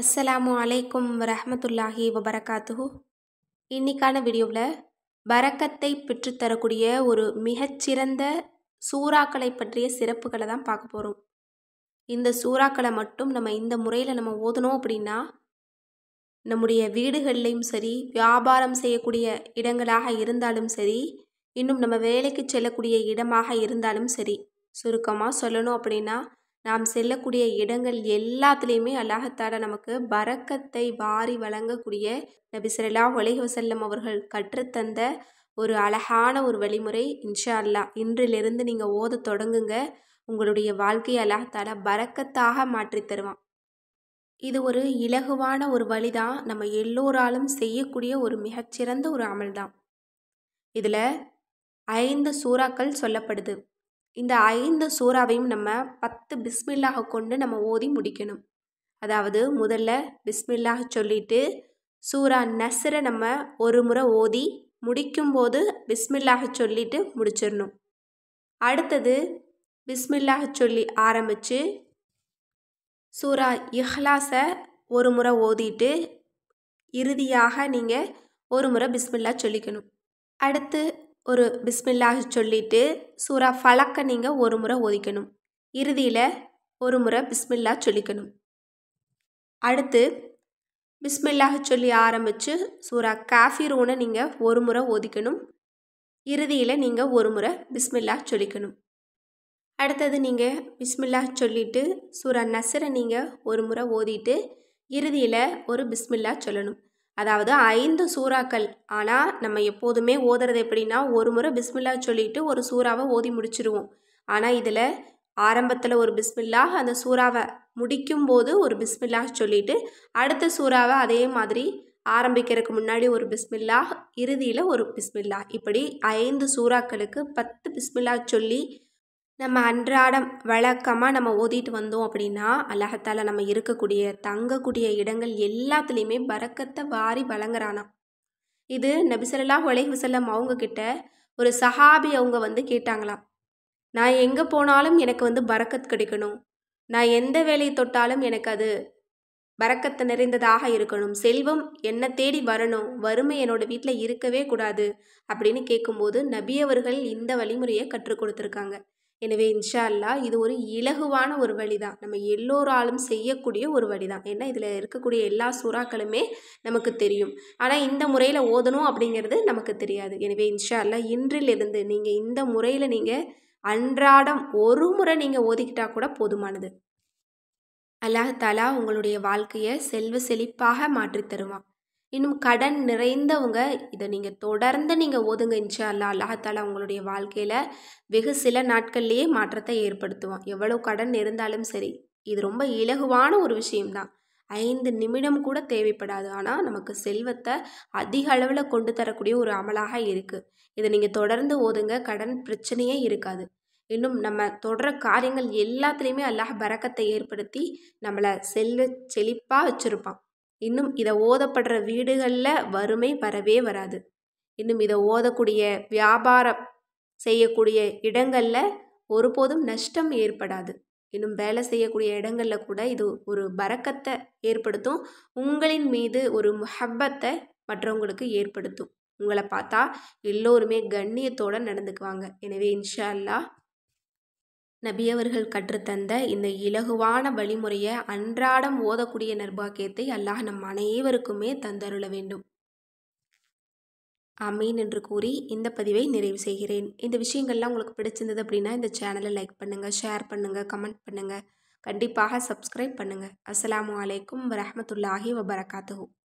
அஸ்ஸலாமு அலைக்கும் வரஹமத்துல்லாஹி வபரகாத்துஹு இன்னைக்கான வீடியோவில் பரக்கத்தை பெற்றுத்தரக்கூடிய ஒரு மிகச்சிறந்த சூறாக்களை பற்றிய சிறப்புகளை தான் பார்க்க போகிறோம் இந்த சூறாக்களை மட்டும் நம்ம இந்த முறையில் நம்ம ஓதணும் அப்படின்னா நம்முடைய வீடுகள்லேயும் சரி வியாபாரம் செய்யக்கூடிய இடங்களாக இருந்தாலும் சரி இன்னும் நம்ம வேலைக்கு செல்லக்கூடிய இடமாக இருந்தாலும் சரி சுருக்கமாக சொல்லணும் அப்படின்னா நாம் செல்லக்கூடிய இடங்கள் எல்லாத்துலேயுமே அல்லாஹத்தால நமக்கு பறக்கத்தை வாரி வழங்கக்கூடிய நபிசரல்லா ஒலேஹ் வசல்லம் அவர்கள் கற்றுத்தந்த ஒரு அழகான ஒரு வழிமுறை இன்ஷா அல்லா இன்றிலிருந்து நீங்கள் ஓத தொடங்குங்க உங்களுடைய வாழ்க்கையை அல்லாஹத்தால பறக்கத்தாக மாற்றி தருவான் இது ஒரு இலகுவான ஒரு வழிதான் நம்ம எல்லோராலும் செய்யக்கூடிய ஒரு மிகச்சிறந்த ஒரு அமல் தான் இதில் ஐந்து சூறாக்கள் சொல்லப்படுது இந்த ஐந்து சூறாவையும் நம்ம பத்து பிஸ்மில்லாக கொண்டு நம்ம ஓதி முடிக்கணும் அதாவது முதல்ல பிஸ்மில்லாக சொல்லிவிட்டு சூறா நசரை நம்ம ஒரு முறை ஓதி முடிக்கும்போது பிஸ்மில்லாக சொல்லிவிட்டு முடிச்சிடணும் அடுத்தது பிஸ்மில்லாக சொல்லி ஆரம்பித்து சூரா இஹ்லாஸை ஒரு முறை ஓதிட்டு இறுதியாக நீங்கள் ஒரு முறை பிஸ்மில்லா சொல்லிக்கணும் அடுத்து ஒரு பிஸ்மில்லாஹ் சொல்லிவிட்டு சூறா ஃபலக்கை நீங்கள் ஒரு முறை ஒதிக்கணும் இறுதியில் ஒரு முறை பிஸ்மில்லா சொல்லிக்கணும் அடுத்து பிஸ்மில்லாஹ் சொல்லி ஆரம்பித்து சூறா காஃபிரூனை நீங்கள் ஒரு முறை ஒதிக்கணும் இறுதியில் நீங்கள் ஒரு முறை பிஸ்மில்லா சொல்லிக்கணும் அடுத்தது நீங்கள் பிஸ்மில்லா சொல்லிவிட்டு சூரா நசரை நீங்கள் ஒரு முறை ஓதிட்டு இறுதியில் ஒரு பிஸ்மில்லா சொல்லணும் அதாவது ஐந்து சூறாக்கள் ஆனால் நம்ம எப்போதுமே ஓதுறது எப்படின்னா ஒரு முறை பிஸ்மில்லா சொல்லிட்டு ஒரு சூறாவை ஓதி முடிச்சிருவோம் ஆனால் இதில் ஆரம்பத்தில் ஒரு பிஸ்மில்லா அந்த சூறாவை முடிக்கும்போது ஒரு பிஸ்மில்லா சொல்லிட்டு அடுத்த சூறாவை அதே மாதிரி ஆரம்பிக்கிறதுக்கு முன்னாடி ஒரு பிஸ்மில்லா இறுதியில் ஒரு பிஸ்மில்லா இப்படி ஐந்து சூறாக்களுக்கு பத்து பிஸ்மில்லா சொல்லி நம்ம அன்றாடம் வழக்கமாக நம்ம ஓதிட்டு வந்தோம் அப்படின்னா அழகத்தால் நம்ம இருக்கக்கூடிய தங்கக்கூடிய இடங்கள் எல்லாத்துலேயுமே பறக்கத்தை வாரி வழங்குறானா இது நபிசல்லா ஒலைஹ் வசல்லம் அவங்கக்கிட்ட ஒரு சஹாபி அவங்க வந்து கேட்டாங்களாம் நான் எங்கே போனாலும் எனக்கு வந்து பறக்கத் கிடைக்கணும் நான் எந்த வேலையை தொட்டாலும் எனக்கு அது பறக்கத்தை நிறைந்ததாக இருக்கணும் செல்வம் என்னை தேடி வரணும் வறுமை என்னோட வீட்டில் இருக்கவே கூடாது அப்படின்னு கேட்கும்போது நபியவர்கள் இந்த வழிமுறையை கற்றுக் கொடுத்துருக்காங்க எனவே இன்ஷா அல்லா இது ஒரு இலகுவான ஒரு வழி தான் நம்ம எல்லோராலும் செய்யக்கூடிய ஒரு வழி தான் ஏன்னா இதில் இருக்கக்கூடிய எல்லா சூறாக்களுமே நமக்கு தெரியும் ஆனால் இந்த முறையில் ஓதணும் அப்படிங்கிறது நமக்கு தெரியாது எனவே இன்ஷா அல்லா இன்றிலிருந்து நீங்கள் இந்த முறையில் நீங்கள் அன்றாடம் ஒரு முறை நீங்கள் ஓதிக்கிட்டால் கூட போதுமானது அல்லாஹ் உங்களுடைய வாழ்க்கையை செல்வ செழிப்பாக மாற்றித் தருவான் இன்னும் கடன் நிறைந்தவங்க இதை நீங்கள் தொடர்ந்து நீங்கள் ஓதுங்க இன்ஷா அல்லா அல்லாஹால உங்களுடைய வாழ்க்கையில் வெகு சில நாட்கள்லேயே மாற்றத்தை ஏற்படுத்துவோம் எவ்வளோ கடன் இருந்தாலும் சரி இது ரொம்ப இலகுவான ஒரு விஷயம்தான் ஐந்து நிமிடம் கூட தேவைப்படாது ஆனால் நமக்கு செல்வத்தை அதிக அளவில் கொண்டு தரக்கூடிய ஒரு அமலாக இருக்குது இதை நீங்கள் தொடர்ந்து ஓதுங்க கடன் பிரச்சனையே இருக்காது இன்னும் நம்ம தொடர காரியங்கள் எல்லாத்துலேயுமே அல்லாஹ் பறக்கத்தை ஏற்படுத்தி நம்மளை செல்வ செழிப்பாக வச்சுருப்பான் இன்னும் இதை ஓதப்படுற வீடுகளில் வறுமை வரவே வராது இன்னும் இதை ஓதக்கூடிய வியாபாரம் செய்யக்கூடிய இடங்களில் ஒருபோதும் நஷ்டம் ஏற்படாது இன்னும் வேலை செய்யக்கூடிய இடங்களில் கூட இது ஒரு பறக்கத்தை ஏற்படுத்தும் உங்களின் மீது ஒரு முஹப்பத்தை மற்றவங்களுக்கு ஏற்படுத்தும் உங்களை பார்த்தா எல்லோருமே கண்ணியத்தோடு நடந்துக்குவாங்க எனவே இன்ஷா அல்லா நபியவர்கள் கற்றுத்தந்த இந்த இலகுவான வழிமுறையை அன்றாடம் ஓதக்கூடிய நிர்பாக்கியத்தை அல்லாஹ் நம் அனைவருக்குமே தந்தருள வேண்டும் அமீன் என்று கூறி இந்த பதிவை நிறைவு செய்கிறேன் இந்த விஷயங்கள்லாம் உங்களுக்கு பிடிச்சிருந்தது அப்படின்னா இந்த சேனலை லைக் பண்ணுங்கள் ஷேர் பண்ணுங்கள் கமெண்ட் பண்ணுங்கள் கண்டிப்பாக சப்ஸ்கிரைப் பண்ணுங்கள் அஸ்லாம் வலைக்கம் வரமத்துல்லாஹி வபரகாத்து